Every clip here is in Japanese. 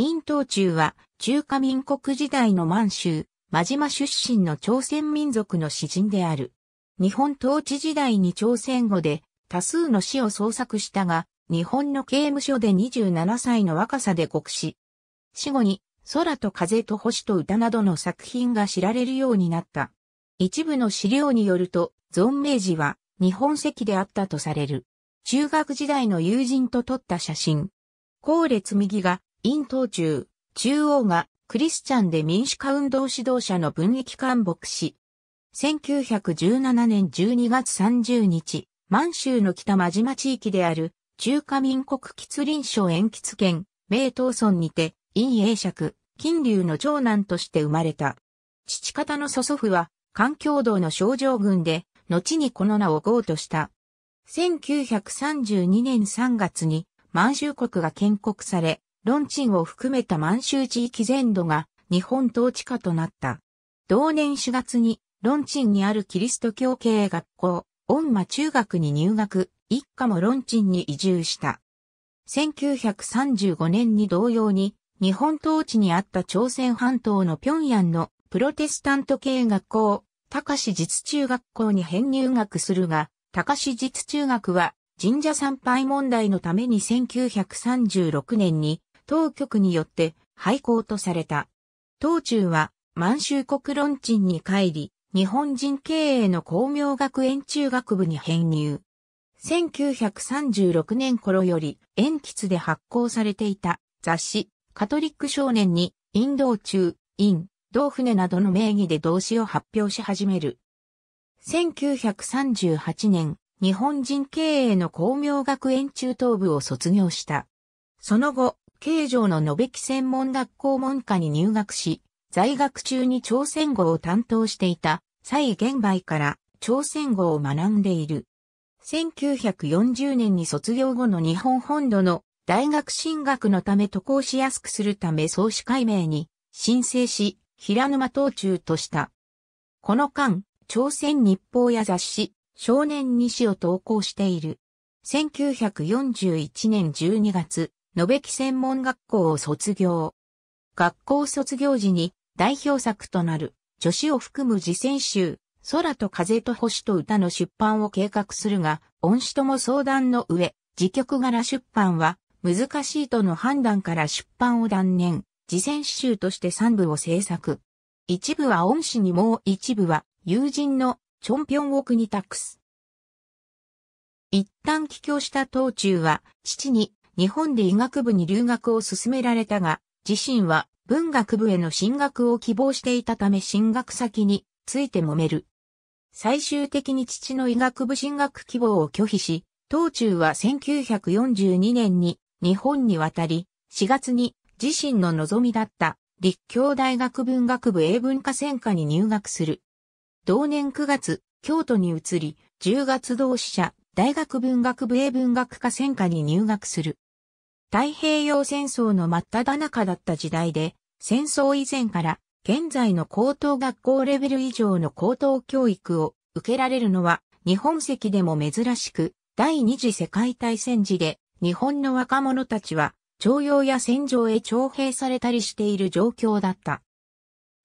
陰東中は中華民国時代の満州、真島出身の朝鮮民族の詩人である。日本統治時代に朝鮮語で多数の死を創作したが、日本の刑務所で27歳の若さで獄死。死後に空と風と星と歌などの作品が知られるようになった。一部の資料によると、存命時は日本籍であったとされる。中学時代の友人と撮った写真。後列右が因東中、中央がクリスチャンで民主化運動指導者の分益官牧師。1917年12月30日、満州の北真島地域である中華民国吉林省延吉県、名東村にて、陰英尺、金龍の長男として生まれた。父方の祖祖父は、環境道の少状軍で、後にこの名をゴーとした。1932年3月に満州国が建国され、ロンチンを含めた満州地域全土が日本統治下となった。同年4月に、ロンチンにあるキリスト教系学校、オンマ中学に入学、一家もロンチンに移住した。1935年に同様に、日本統治にあった朝鮮半島の平壌のプロテスタント系学校、高市実中学校に編入学するが、高市実中学は神社参拝問題のために1936年に当局によって廃校とされた。当中は満州国論鎮に帰り、日本人経営の工業学園中学部に編入。1936年頃より鉛筆で発行されていた雑誌カトリック少年にインド中、イン、同船などの名義で動詞を発表し始める。1938年、日本人経営の工業学園中等部を卒業した。その後、慶城の野べき専門学校門下に入学し、在学中に朝鮮語を担当していた蔡玄梅から朝鮮語を学んでいる。1940年に卒業後の日本本土の大学進学のため渡航しやすくするため創始解明に申請し、平沼東中とした。この間、朝鮮日報や雑誌、少年西を投稿している。1941年12月、延べき専門学校を卒業。学校卒業時に代表作となる女子を含む自選集、空と風と星と歌の出版を計画するが、恩師とも相談の上、自局柄出版は難しいとの判断から出版を断念、自選集として3部を制作。一部は恩師にもう一部は友人のチョンピョン奥に託す。一旦帰郷した道中は父に日本で医学部に留学を勧められたが、自身は文学部への進学を希望していたため進学先について揉める。最終的に父の医学部進学希望を拒否し、当中は1942年に日本に渡り、4月に自身の望みだった立教大学文学部英文化専科に入学する。同年9月、京都に移り、10月同志社大学文学部英文学科専科に入学する。太平洋戦争の真っ只中だった時代で、戦争以前から現在の高等学校レベル以上の高等教育を受けられるのは日本籍でも珍しく、第二次世界大戦時で日本の若者たちは徴用や戦場へ徴兵されたりしている状況だった。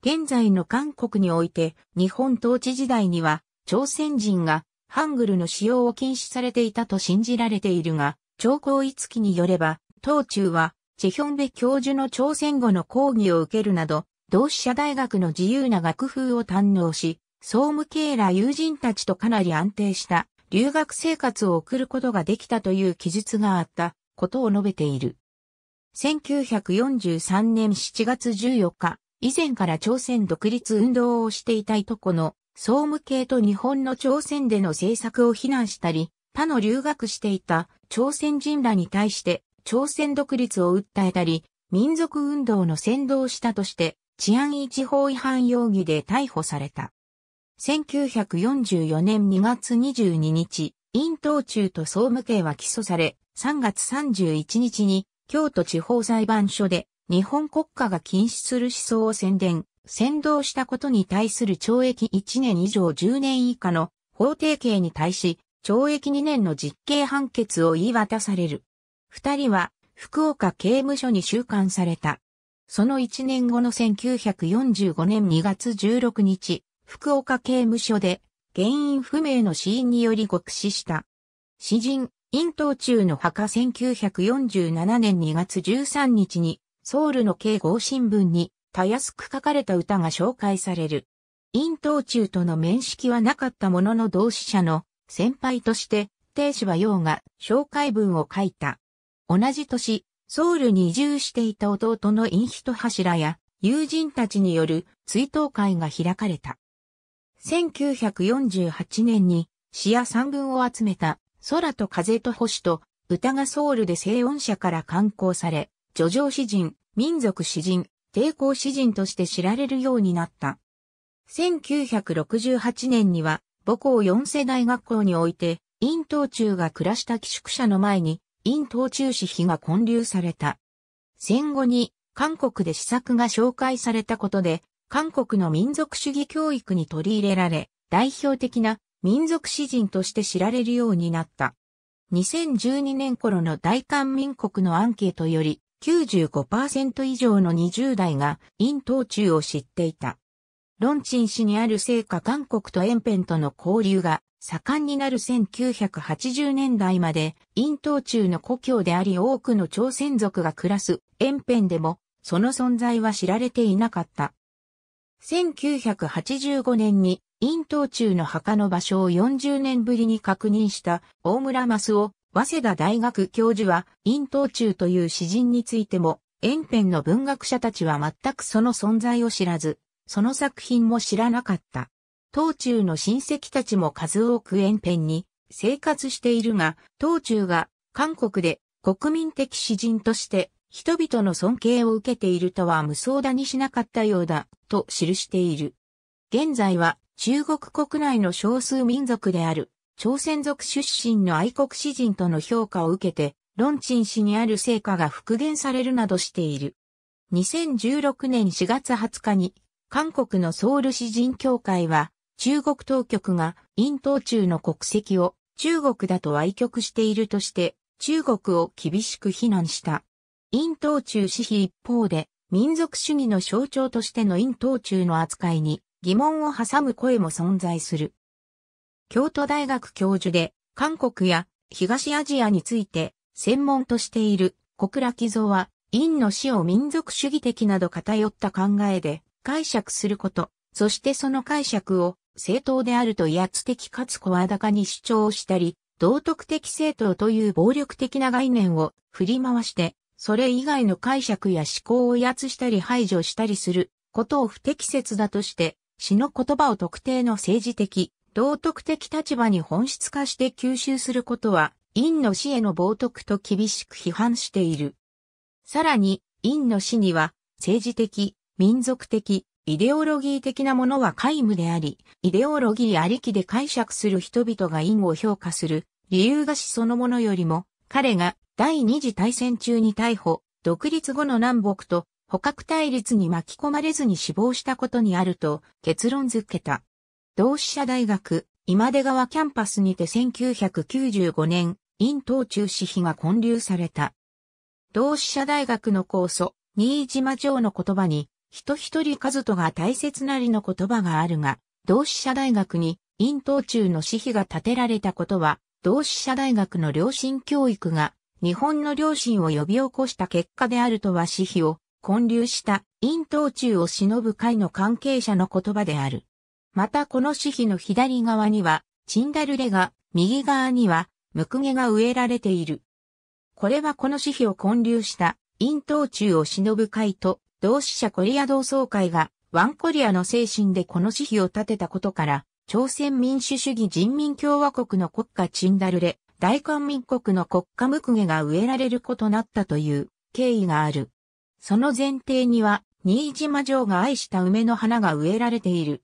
現在の韓国において日本統治時代には朝鮮人がハングルの使用を禁止されていたと信じられているが、朝江一月によれば、東中は、チェヒョンベ教授の朝鮮語の講義を受けるなど、同志社大学の自由な学風を堪能し、総務系ら友人たちとかなり安定した留学生活を送ることができたという記述があったことを述べている。1943年7月14日、以前から朝鮮独立運動をしていたいとこの総務系と日本の朝鮮での政策を非難したり、他の留学していた朝鮮人らに対して朝鮮独立を訴えたり、民族運動の先導したとして、治安維持法違反容疑で逮捕された。1944年2月22日、陰東中と総務刑は起訴され、3月31日に京都地方裁判所で日本国家が禁止する思想を宣伝、先導したことに対する懲役1年以上10年以下の法定刑に対し、懲役2年の実刑判決を言い渡される。二人は福岡刑務所に収監された。その一年後の1945年2月16日、福岡刑務所で原因不明の死因により獄死した。詩人、陰頭中の墓1947年2月13日にソウルの慶合新聞にたやすく書かれた歌が紹介される。陰頭中との面識はなかったものの同志者の先輩として、亭主は陽が紹介文を書いた。同じ年、ソウルに移住していた弟のインヒト柱や友人たちによる追悼会が開かれた。1948年に詩や三文を集めた空と風と星と歌がソウルで西音社から刊行され、叙情詩人、民族詩人、抵抗詩人として知られるようになった。1968年には母校四世大学校において、院東中が暮らした寄宿舎の前に陰頭中止碑が建立された。戦後に韓国で施策が紹介されたことで、韓国の民族主義教育に取り入れられ、代表的な民族詩人として知られるようになった。2012年頃の大韓民国のアンケートより95%以上の20代が陰頭中を知っていた。ロンチン市にある聖火韓国とエンペンとの交流が盛んになる1980年代まで、陰東中の故郷であり多くの朝鮮族が暮らすエンペンでも、その存在は知られていなかった。1985年に、陰東中の墓の場所を40年ぶりに確認した大村益夫、早稲田大学教授は、陰東中という詩人についても、エンペンの文学者たちは全くその存在を知らず、その作品も知らなかった。東中の親戚たちも数多く遠辺に生活しているが、東中が韓国で国民的詩人として人々の尊敬を受けているとは無双だにしなかったようだと記している。現在は中国国内の少数民族である朝鮮族出身の愛国詩人との評価を受けて、論鎮氏にある成果が復元されるなどしている。2016年4月20日に韓国のソウル市人協会は、中国当局が、陰東中の国籍を中国だと歪曲しているとして、中国を厳しく非難した。陰東中私費一方で、民族主義の象徴としての陰東中の扱いに疑問を挟む声も存在する。京都大学教授で、韓国や東アジアについて専門としている小倉木蔵は、陰の死を民族主義的など偏った考えで、解釈すること、そしてその解釈を正当であると威圧的かつ声高に主張したり、道徳的正当という暴力的な概念を振り回して、それ以外の解釈や思考を威圧したり排除したりすることを不適切だとして、詩の言葉を特定の政治的、道徳的立場に本質化して吸収することは、陰の死への冒涜と厳しく批判している。さらに、陰の死には、政治的、民族的、イデオロギー的なものは皆無であり、イデオロギーありきで解釈する人々が因を評価する理由がしそのものよりも、彼が第二次大戦中に逮捕、独立後の南北と捕獲対立に巻き込まれずに死亡したことにあると結論づけた。同志社大学、今出川キャンパスにて1995年、陰東中止碑が建立された。同志社大学の構想、新島城の言葉に、人一人数人が大切なりの言葉があるが、同志社大学に、陰頭中の私費が建てられたことは、同志社大学の良心教育が、日本の良心を呼び起こした結果であるとは私費を、混流した、陰頭中を偲ぶ会の関係者の言葉である。またこの私費の左側には、チンダルレが、右側には、ムクゲが植えられている。これはこの私費を混流した、陰頭中を偲ぶ会と、同志社コリア同窓会が、ワンコリアの精神でこの慈悲を立てたことから、朝鮮民主主義人民共和国の国家チンダルレ、大韓民国の国家ムクゲが植えられることなったという経緯がある。その前提には、新島城が愛した梅の花が植えられている。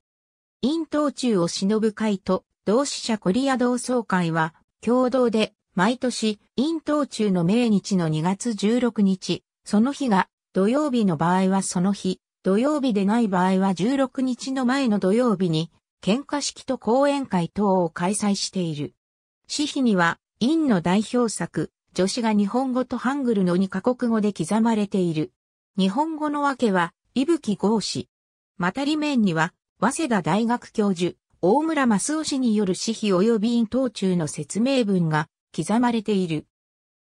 陰頭中を忍ぶ会と同志社コリア同窓会は共同で毎年陰頭中の命日の2月16日、その日が土曜日の場合はその日、土曜日でない場合は16日の前の土曜日に、喧嘩式と講演会等を開催している。私費には、院の代表作、女子が日本語とハングルの2カ国語で刻まれている。日本語の訳は、伊吹豪氏。また裏面には、早稲田大学教授、大村正夫氏による私費及び院等中の説明文が刻まれている。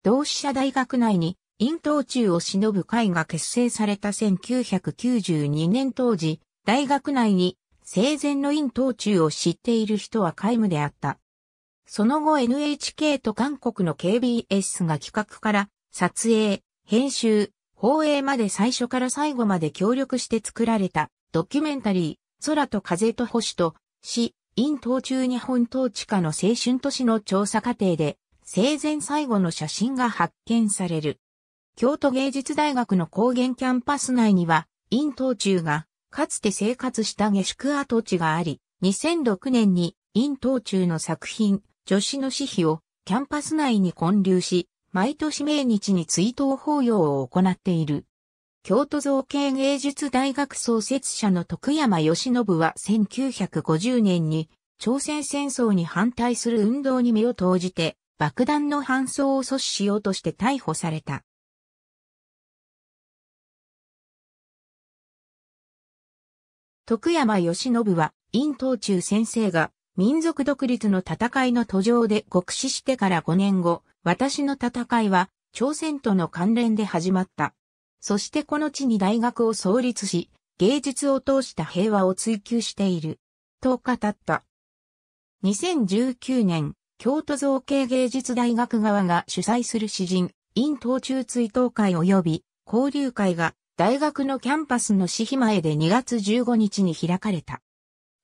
同志社大学内に陰頭中を忍ぶ会が結成された1992年当時、大学内に生前の陰頭中を知っている人は皆無であった。その後 NHK と韓国の KBS が企画から撮影、編集、放映まで最初から最後まで協力して作られたドキュメンタリー、空と風と星と死、陰頭中日本統治下の青春都市の調査過程で生前最後の写真が発見される。京都芸術大学の高原キャンパス内には、陰東中が、かつて生活した下宿跡地があり、2006年に陰東中の作品、女子の死碑をキャンパス内に混流し、毎年命日に追悼法要を行っている。京都造形芸術大学創設者の徳山義信は1950年に朝鮮戦争に反対する運動に身を投じて爆弾の搬送を阻止しようとして逮捕された。徳山義信は、陰東中先生が、民族独立の戦いの途上で極死してから5年後、私の戦いは、朝鮮との関連で始まった。そしてこの地に大学を創立し、芸術を通した平和を追求している。と語った。2019年、京都造形芸術大学側が主催する詩人、陰東中追悼会及び交流会が大学のキャンパスの市費前で2月15日に開かれた。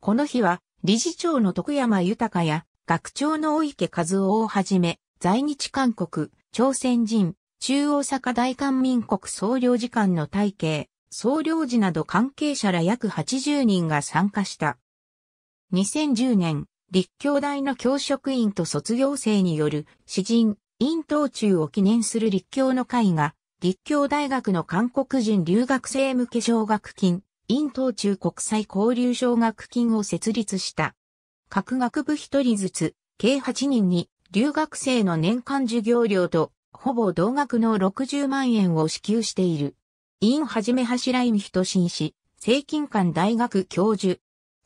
この日は、理事長の徳山豊や、学長の大池和夫をはじめ、在日韓国、朝鮮人、中央坂大韓民国総領事館の体系、総領事など関係者ら約80人が参加した。2010年、立教大の教職員と卒業生による詩人、院頭中を記念する立教の会が立教大学の韓国人留学生向け奨学金、陰ン東中国際交流奨学金を設立した。各学部一人ずつ、計8人に、留学生の年間授業料と、ほぼ同額の60万円を支給している。陰はじめ柱井美人新氏、正金館大学教授。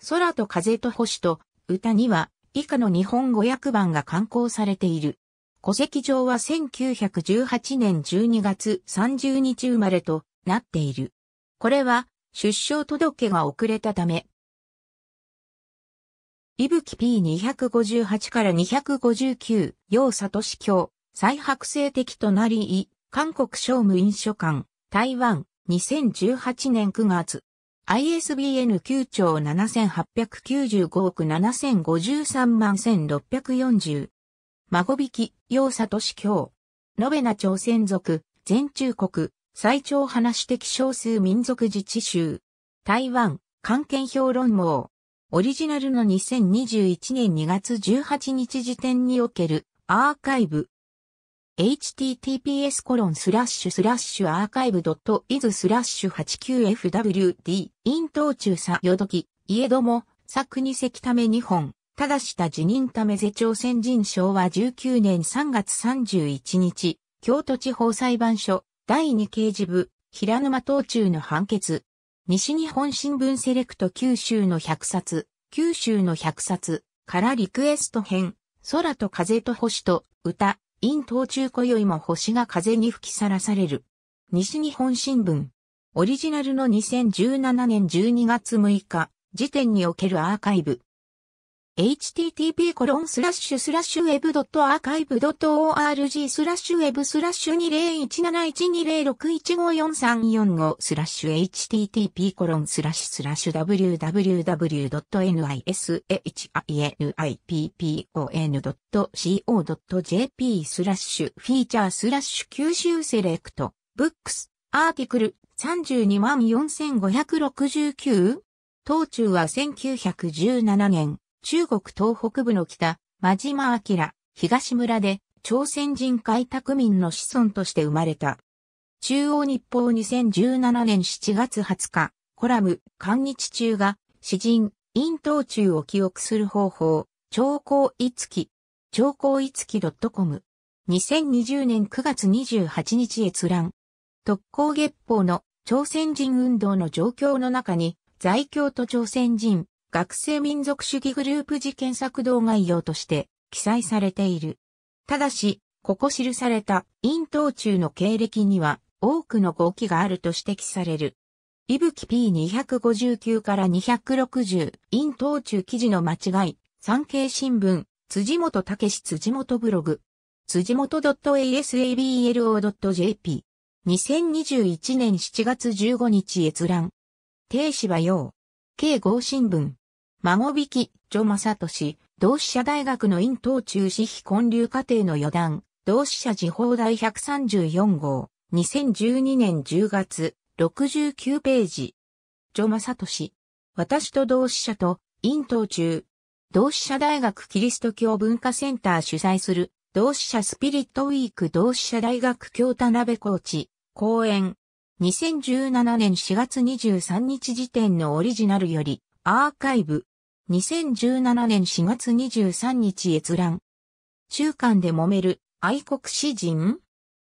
空と風と星と歌には以下の日本語訳版が刊行されている。戸籍上は1918年12月30日生まれとなっている。これは出生届が遅れたため。伊吹 P258 から259、楊聡教、再白生的となり、韓国商務印書館、台湾、2018年9月。ISBN 9兆7895億7053万1640。孫引き、里聡教。延べな朝鮮族、全中国、最長話的少数民族自治州。台湾、関係評論網。オリジナルの2021年2月18日時点におけるアーカイブ。https コロンスラッシュスラッシュアーカイブドットイズスラッシュ 89fwd イン東中佐よどき、家ども、作に石ため2本。ただした辞任ため是朝鮮人昭和19年3月31日、京都地方裁判所、第2刑事部、平沼東中の判決。西日本新聞セレクト九州の百冊、九州の百冊からリクエスト編、空と風と星と歌、陰東中今宵も星が風に吹きさらされる。西日本新聞。オリジナルの2017年12月6日時点におけるアーカイブ。http コロンスラッシュスラッシュウェブドットアーカイブドット org スラッシュウェブスラッシュ20171206154345スラッシュ http コロンスラッシュスラッシュ www.nishainippon.co.jp スラッシュフィーチャースラッシュ九州セレクトブックスアーティクル324,569当中は1917年中国東北部の北、真島明、東村で、朝鮮人開拓民の子孫として生まれた。中央日報2017年7月20日、コラム、韓日中が、詩人、陰頭中を記憶する方法、朝光いつき、超高いつき .com。2020年9月28日閲覧。特攻月報の朝鮮人運動の状況の中に、在京と朝鮮人、学生民族主義グループ事件作動概要として記載されている。ただし、ここ記された陰頭中の経歴には多くの合記があると指摘される。いぶき P259 から260、陰頭中記事の間違い、産経新聞、辻元武辻元ブログ、辻元 .asablo.jp、2021年7月15日閲覧。停止は用、慶5新聞。孫引き、女正俊、同志社大学の院等中止非混流課程の余談、同志社時報第134号、2012年10月、69ページ。女正俊。私と同志社と、院等中。同志社大学キリスト教文化センター主催する、同志社スピリットウィーク同志社大学京田鍋コーチ、講演。2017年4月23日時点のオリジナルより、アーカイブ。2017年4月23日閲覧。中間で揉める愛国詩人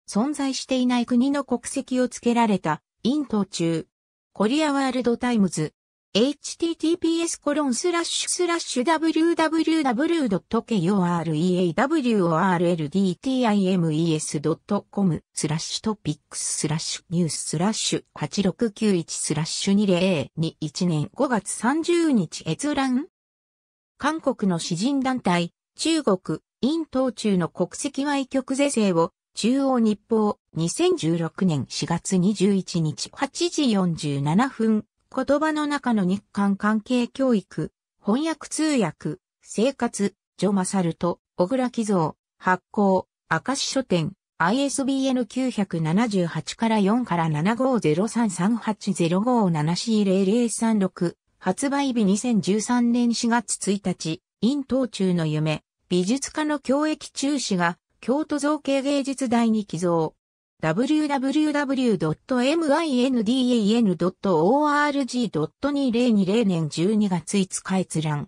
存在していない国の国籍をつけられた、イント中。コリアワールドタイムズ。https コロンスラッシュスラッシュ www.koreaworldtimes.com スラッシュトピックススラッシュニューススラッシュ8691スラッシュ2021年5月30日閲覧韓国の詩人団体、中国、陰東中の国籍外局是正を、中央日報、2016年4月21日8時47分、言葉の中の日韓関係教育、翻訳通訳、生活、ジョマサルト、小倉貴蔵、発行、明石書店、ISBN 978から4から 750338057C0036 発売日2013年4月1日、陰東中の夢、美術家の教育中止が、京都造形芸術大に寄贈。www.mindan.org.2020 年12月5日閲覧。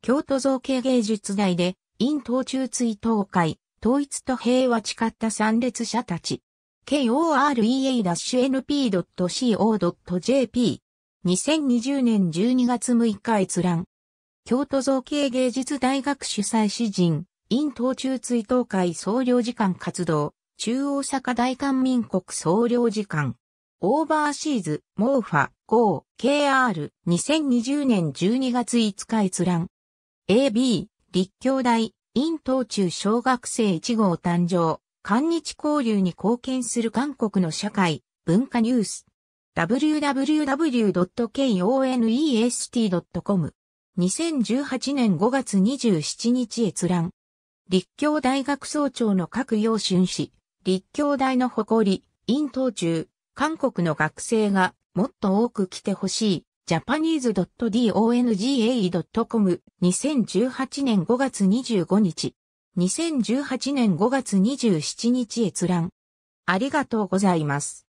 京都造形芸術大で、陰東中追悼会、統一と平和誓った参列者たち。korea-np.co.jp 2020年12月6日閲覧。京都造形芸術大学主催詩人、陰東中追悼会総領事館活動、中大阪大韓民国総領事館。オーバーシーズ、モーファ、ゴー、KR、2020年12月5日閲覧。AB、立教大、陰東中小学生1号誕生、韓日交流に貢献する韓国の社会、文化ニュース。www.konest.com 2018年5月27日閲覧立教大学総長の各要春氏立教大の誇り、院頭中、韓国の学生がもっと多く来てほしい。japanese.donga.com 2018年5月25日2018年5月27日閲覧ありがとうございます。